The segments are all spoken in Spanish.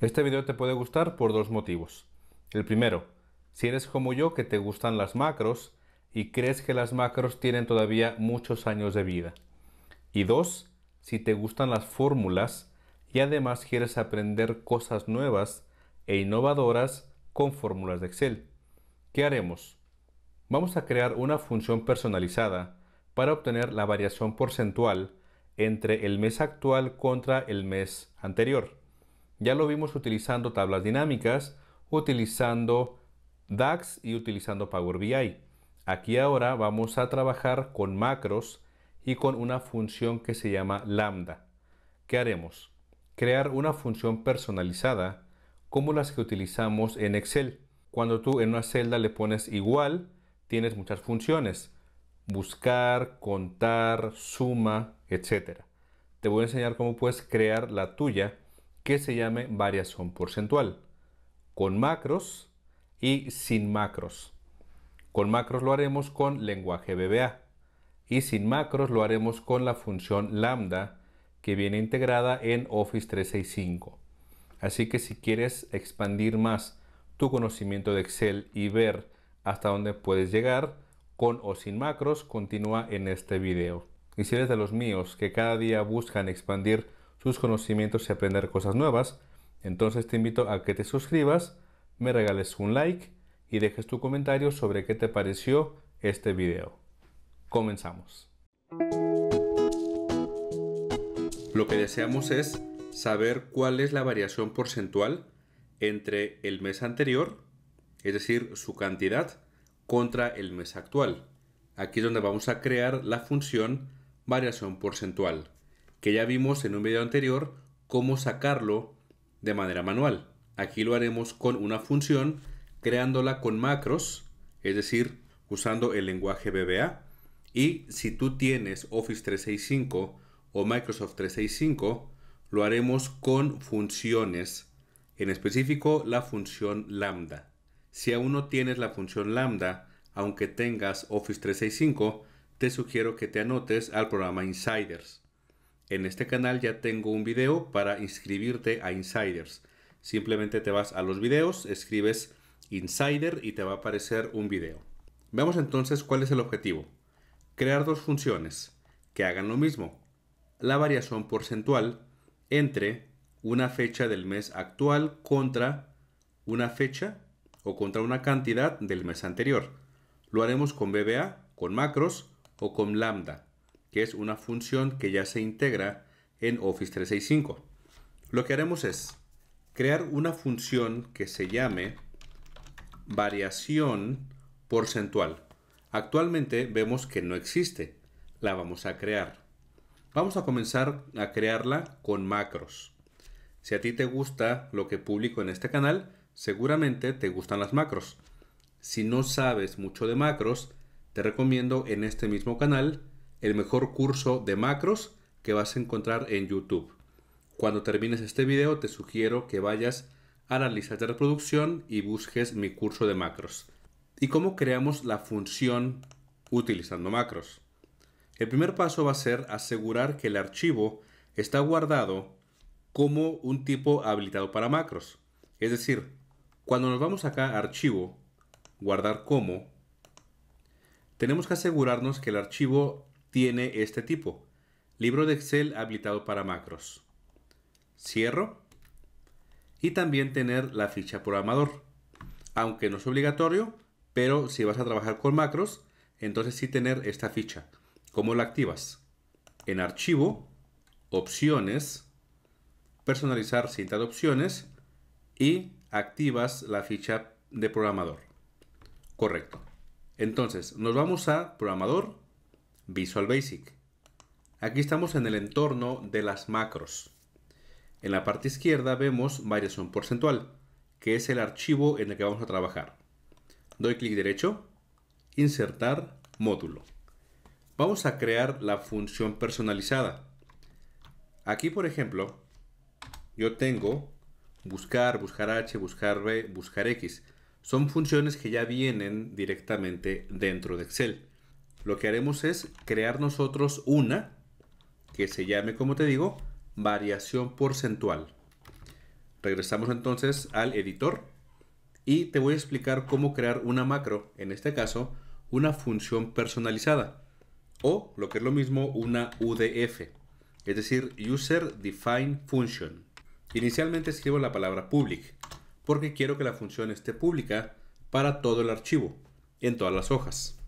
Este video te puede gustar por dos motivos. El primero, si eres como yo que te gustan las macros y crees que las macros tienen todavía muchos años de vida. Y dos, si te gustan las fórmulas y además quieres aprender cosas nuevas e innovadoras con fórmulas de Excel. ¿Qué haremos? Vamos a crear una función personalizada para obtener la variación porcentual entre el mes actual contra el mes anterior. Ya lo vimos utilizando tablas dinámicas, utilizando DAX y utilizando Power BI. Aquí ahora vamos a trabajar con macros y con una función que se llama lambda. ¿Qué haremos? Crear una función personalizada como las que utilizamos en Excel. Cuando tú en una celda le pones igual, tienes muchas funciones. Buscar, contar, suma, etc. Te voy a enseñar cómo puedes crear la tuya que se llame variación porcentual, con macros y sin macros. Con macros lo haremos con lenguaje BBA y sin macros lo haremos con la función lambda que viene integrada en Office 365. Así que si quieres expandir más tu conocimiento de Excel y ver hasta dónde puedes llegar con o sin macros, continúa en este video. Y si eres de los míos que cada día buscan expandir sus conocimientos y aprender cosas nuevas. Entonces te invito a que te suscribas, me regales un like y dejes tu comentario sobre qué te pareció este video. Comenzamos. Lo que deseamos es saber cuál es la variación porcentual entre el mes anterior, es decir, su cantidad, contra el mes actual. Aquí es donde vamos a crear la función variación porcentual que ya vimos en un video anterior cómo sacarlo de manera manual. Aquí lo haremos con una función creándola con macros, es decir, usando el lenguaje BBA. Y si tú tienes Office 365 o Microsoft 365, lo haremos con funciones, en específico la función lambda. Si aún no tienes la función lambda, aunque tengas Office 365, te sugiero que te anotes al programa Insiders. En este canal ya tengo un video para inscribirte a Insiders. Simplemente te vas a los videos, escribes Insider y te va a aparecer un video. Veamos entonces cuál es el objetivo. Crear dos funciones que hagan lo mismo. La variación porcentual entre una fecha del mes actual contra una fecha o contra una cantidad del mes anterior. Lo haremos con BBA, con macros o con lambda que es una función que ya se integra en Office 365. Lo que haremos es crear una función que se llame variación porcentual. Actualmente vemos que no existe. La vamos a crear. Vamos a comenzar a crearla con macros. Si a ti te gusta lo que publico en este canal, seguramente te gustan las macros. Si no sabes mucho de macros, te recomiendo en este mismo canal el mejor curso de macros que vas a encontrar en YouTube. Cuando termines este video te sugiero que vayas a la lista de reproducción y busques mi curso de macros. ¿Y cómo creamos la función utilizando macros? El primer paso va a ser asegurar que el archivo está guardado como un tipo habilitado para macros. Es decir, cuando nos vamos acá a archivo, guardar como, tenemos que asegurarnos que el archivo tiene este tipo. Libro de Excel habilitado para macros. Cierro. Y también tener la ficha programador. Aunque no es obligatorio, pero si vas a trabajar con macros, entonces sí tener esta ficha. ¿Cómo la activas? En archivo, opciones, personalizar cinta de opciones y activas la ficha de programador. Correcto. Entonces, nos vamos a programador, Visual Basic. Aquí estamos en el entorno de las macros. En la parte izquierda vemos variación porcentual, que es el archivo en el que vamos a trabajar. Doy clic derecho, insertar módulo. Vamos a crear la función personalizada. Aquí, por ejemplo, yo tengo buscar, buscar h, buscar b, buscar x. Son funciones que ya vienen directamente dentro de Excel lo que haremos es crear nosotros una que se llame, como te digo, variación porcentual. Regresamos entonces al editor y te voy a explicar cómo crear una macro, en este caso, una función personalizada o lo que es lo mismo una UDF, es decir, User define Function. Inicialmente escribo la palabra public porque quiero que la función esté pública para todo el archivo, en todas las hojas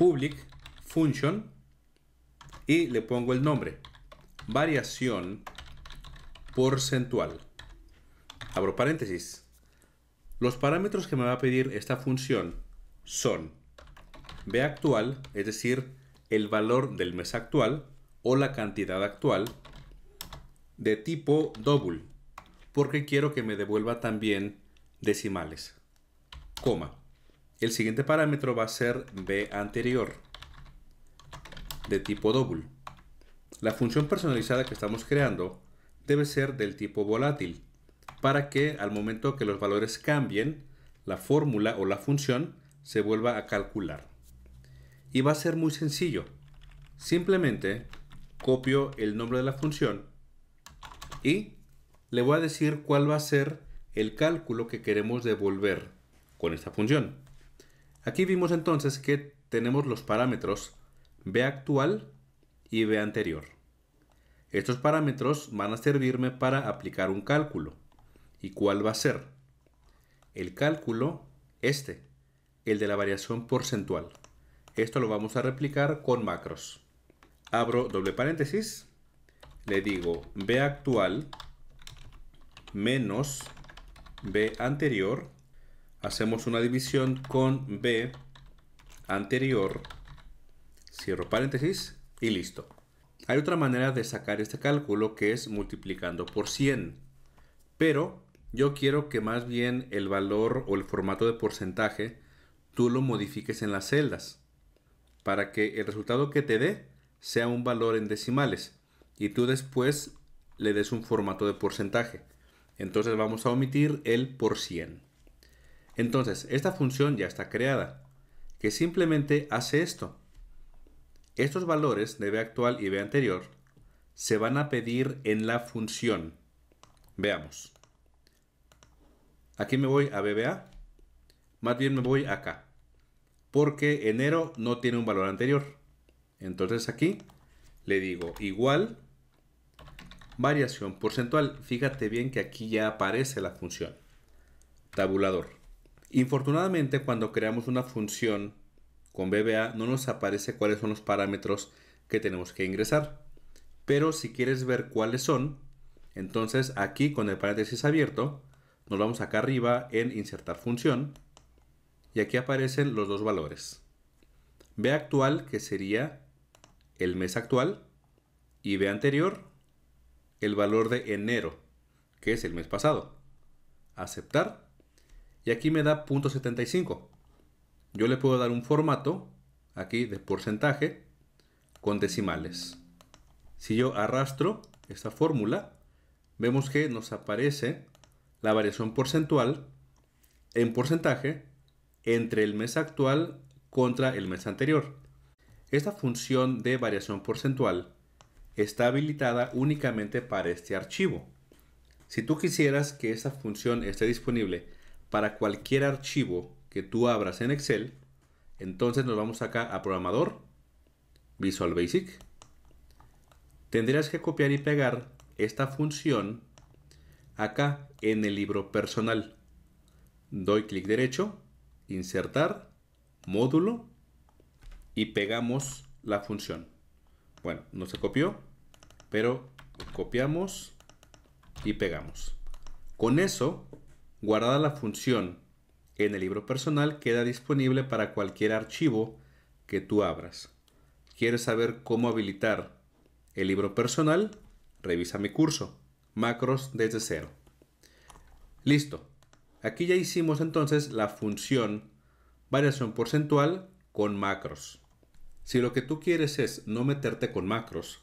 public function y le pongo el nombre variación porcentual abro paréntesis los parámetros que me va a pedir esta función son b actual es decir el valor del mes actual o la cantidad actual de tipo double porque quiero que me devuelva también decimales coma el siguiente parámetro va a ser b anterior de tipo double. La función personalizada que estamos creando debe ser del tipo volátil para que al momento que los valores cambien, la fórmula o la función se vuelva a calcular. Y va a ser muy sencillo. Simplemente copio el nombre de la función y le voy a decir cuál va a ser el cálculo que queremos devolver con esta función. Aquí vimos entonces que tenemos los parámetros B actual y B anterior. Estos parámetros van a servirme para aplicar un cálculo. ¿Y cuál va a ser? El cálculo, este, el de la variación porcentual. Esto lo vamos a replicar con macros. Abro doble paréntesis, le digo B actual menos B anterior hacemos una división con B anterior, cierro paréntesis y listo. Hay otra manera de sacar este cálculo que es multiplicando por 100, pero yo quiero que más bien el valor o el formato de porcentaje tú lo modifiques en las celdas para que el resultado que te dé sea un valor en decimales y tú después le des un formato de porcentaje. Entonces vamos a omitir el por 100. Entonces, esta función ya está creada, que simplemente hace esto. Estos valores de B actual y B anterior se van a pedir en la función. Veamos. Aquí me voy a BBA. Más bien me voy acá. Porque enero no tiene un valor anterior. Entonces aquí le digo igual variación porcentual. Fíjate bien que aquí ya aparece la función. Tabulador. Infortunadamente, cuando creamos una función con BBA, no nos aparece cuáles son los parámetros que tenemos que ingresar. Pero si quieres ver cuáles son, entonces aquí con el paréntesis abierto, nos vamos acá arriba en insertar función y aquí aparecen los dos valores. B actual, que sería el mes actual, y B anterior, el valor de enero, que es el mes pasado. Aceptar y aquí me da 0.75. Yo le puedo dar un formato aquí de porcentaje con decimales. Si yo arrastro esta fórmula, vemos que nos aparece la variación porcentual en porcentaje entre el mes actual contra el mes anterior. Esta función de variación porcentual está habilitada únicamente para este archivo. Si tú quisieras que esta función esté disponible para cualquier archivo que tú abras en Excel, entonces nos vamos acá a programador, Visual Basic. Tendrías que copiar y pegar esta función acá en el libro personal. Doy clic derecho, insertar, módulo y pegamos la función. Bueno, no se copió, pero copiamos y pegamos. Con eso Guardada la función en el libro personal, queda disponible para cualquier archivo que tú abras. ¿Quieres saber cómo habilitar el libro personal? Revisa mi curso, Macros desde cero. Listo. Aquí ya hicimos entonces la función variación porcentual con macros. Si lo que tú quieres es no meterte con macros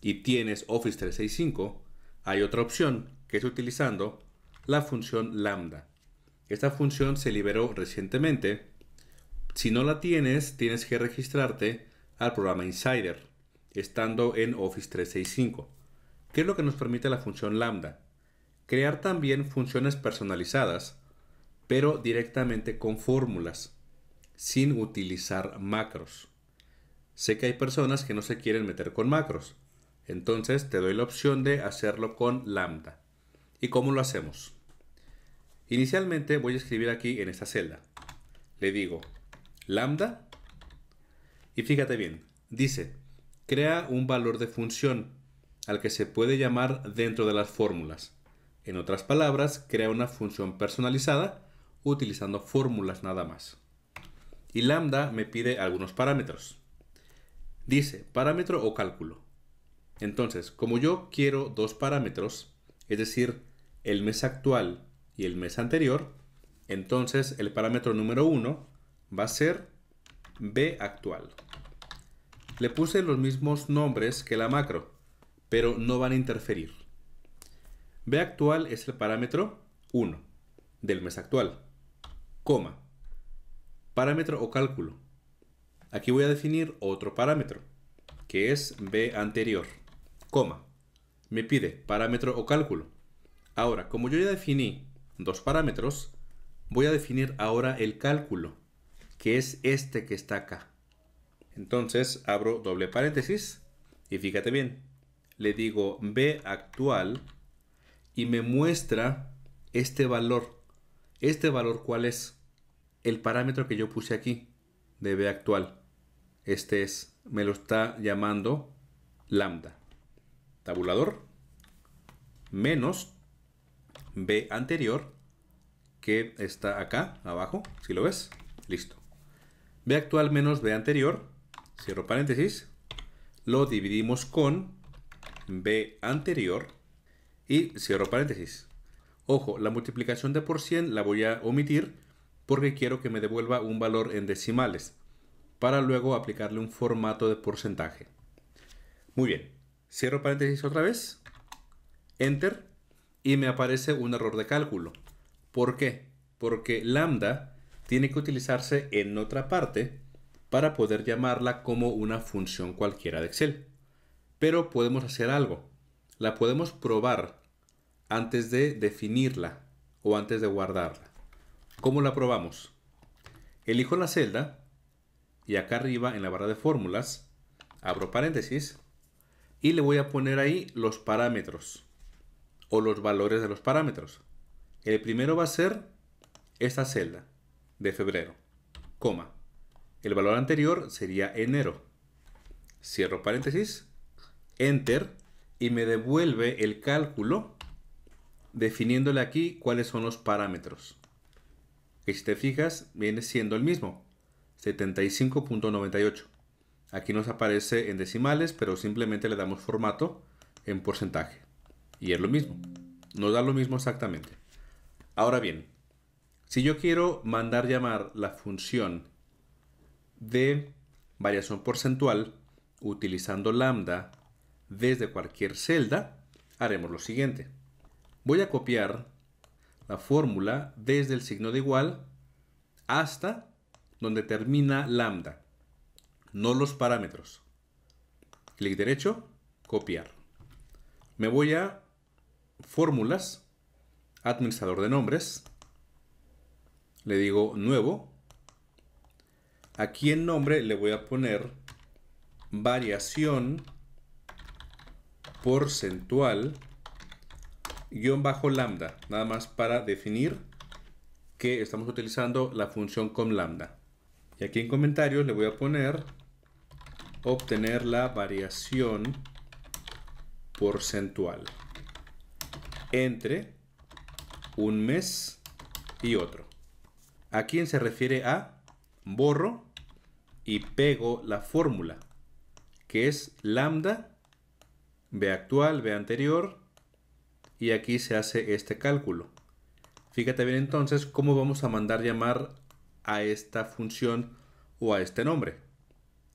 y tienes Office 365, hay otra opción que es utilizando la función lambda. Esta función se liberó recientemente. Si no la tienes, tienes que registrarte al programa Insider, estando en Office 365. ¿Qué es lo que nos permite la función lambda? Crear también funciones personalizadas, pero directamente con fórmulas, sin utilizar macros. Sé que hay personas que no se quieren meter con macros, entonces te doy la opción de hacerlo con lambda. ¿Y cómo lo hacemos? Inicialmente voy a escribir aquí en esta celda. Le digo lambda y fíjate bien, dice crea un valor de función al que se puede llamar dentro de las fórmulas. En otras palabras, crea una función personalizada utilizando fórmulas nada más. Y lambda me pide algunos parámetros. Dice parámetro o cálculo. Entonces, como yo quiero dos parámetros, es decir, el mes actual y el mes anterior, entonces el parámetro número 1 va a ser B actual. Le puse los mismos nombres que la macro, pero no van a interferir. B actual es el parámetro 1 del mes actual, coma, parámetro o cálculo. Aquí voy a definir otro parámetro, que es B anterior, coma. Me pide parámetro o cálculo. Ahora, como yo ya definí dos parámetros, voy a definir ahora el cálculo, que es este que está acá. Entonces abro doble paréntesis y fíjate bien, le digo b actual y me muestra este valor. ¿Este valor cuál es? El parámetro que yo puse aquí de b actual. Este es, me lo está llamando lambda. Tabulador menos B anterior, que está acá, abajo, si lo ves, listo. B actual menos B anterior, cierro paréntesis, lo dividimos con B anterior y cierro paréntesis. Ojo, la multiplicación de por 100 la voy a omitir porque quiero que me devuelva un valor en decimales para luego aplicarle un formato de porcentaje. Muy bien, cierro paréntesis otra vez, enter y me aparece un error de cálculo. ¿Por qué? Porque lambda tiene que utilizarse en otra parte para poder llamarla como una función cualquiera de Excel. Pero podemos hacer algo. La podemos probar antes de definirla o antes de guardarla. ¿Cómo la probamos? Elijo la celda y acá arriba en la barra de fórmulas abro paréntesis y le voy a poner ahí los parámetros o los valores de los parámetros. El primero va a ser esta celda de febrero, coma. El valor anterior sería enero. Cierro paréntesis, enter y me devuelve el cálculo definiéndole aquí cuáles son los parámetros. Que si te fijas viene siendo el mismo, 75.98. Aquí nos aparece en decimales, pero simplemente le damos formato en porcentaje. Y es lo mismo. Nos da lo mismo exactamente. Ahora bien, si yo quiero mandar llamar la función de variación porcentual utilizando lambda desde cualquier celda, haremos lo siguiente. Voy a copiar la fórmula desde el signo de igual hasta donde termina lambda, no los parámetros. Clic derecho, copiar. Me voy a fórmulas, administrador de nombres, le digo nuevo, aquí en nombre le voy a poner variación porcentual guión bajo lambda, nada más para definir que estamos utilizando la función con lambda. Y aquí en comentarios le voy a poner obtener la variación porcentual entre un mes y otro. ¿A quién se refiere a? Borro y pego la fórmula, que es lambda, B actual, B anterior, y aquí se hace este cálculo. Fíjate bien entonces cómo vamos a mandar llamar a esta función o a este nombre.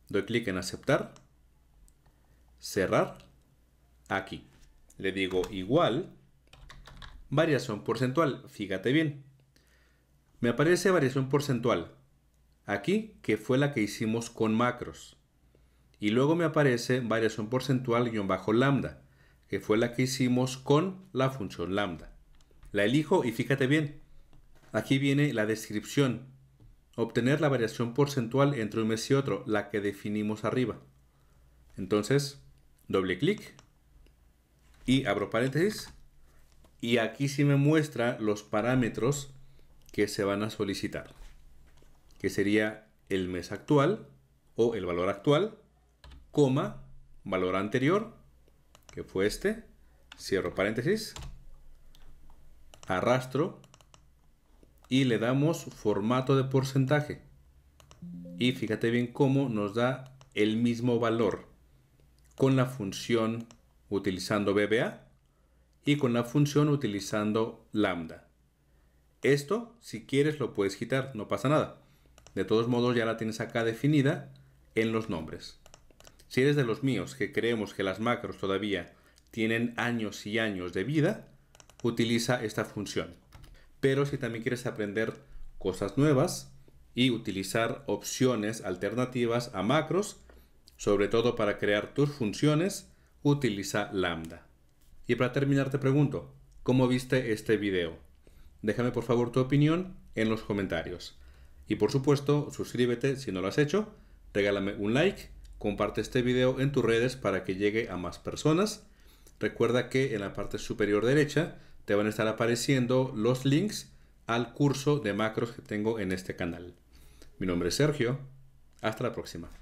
Doy clic en aceptar, cerrar, aquí. Le digo igual Variación porcentual, fíjate bien. Me aparece variación porcentual. Aquí, que fue la que hicimos con macros. Y luego me aparece variación porcentual guión bajo lambda, que fue la que hicimos con la función lambda. La elijo y fíjate bien. Aquí viene la descripción. Obtener la variación porcentual entre un mes y otro, la que definimos arriba. Entonces, doble clic y abro paréntesis, y aquí sí me muestra los parámetros que se van a solicitar, que sería el mes actual o el valor actual, coma, valor anterior, que fue este, cierro paréntesis, arrastro y le damos formato de porcentaje. Y fíjate bien cómo nos da el mismo valor con la función utilizando BBA y con la función utilizando lambda. Esto, si quieres, lo puedes quitar, no pasa nada. De todos modos, ya la tienes acá definida en los nombres. Si eres de los míos, que creemos que las macros todavía tienen años y años de vida, utiliza esta función. Pero si también quieres aprender cosas nuevas y utilizar opciones alternativas a macros, sobre todo para crear tus funciones, utiliza lambda. Y para terminar te pregunto, ¿cómo viste este video? Déjame por favor tu opinión en los comentarios. Y por supuesto, suscríbete si no lo has hecho, regálame un like, comparte este video en tus redes para que llegue a más personas. Recuerda que en la parte superior derecha te van a estar apareciendo los links al curso de macros que tengo en este canal. Mi nombre es Sergio, hasta la próxima.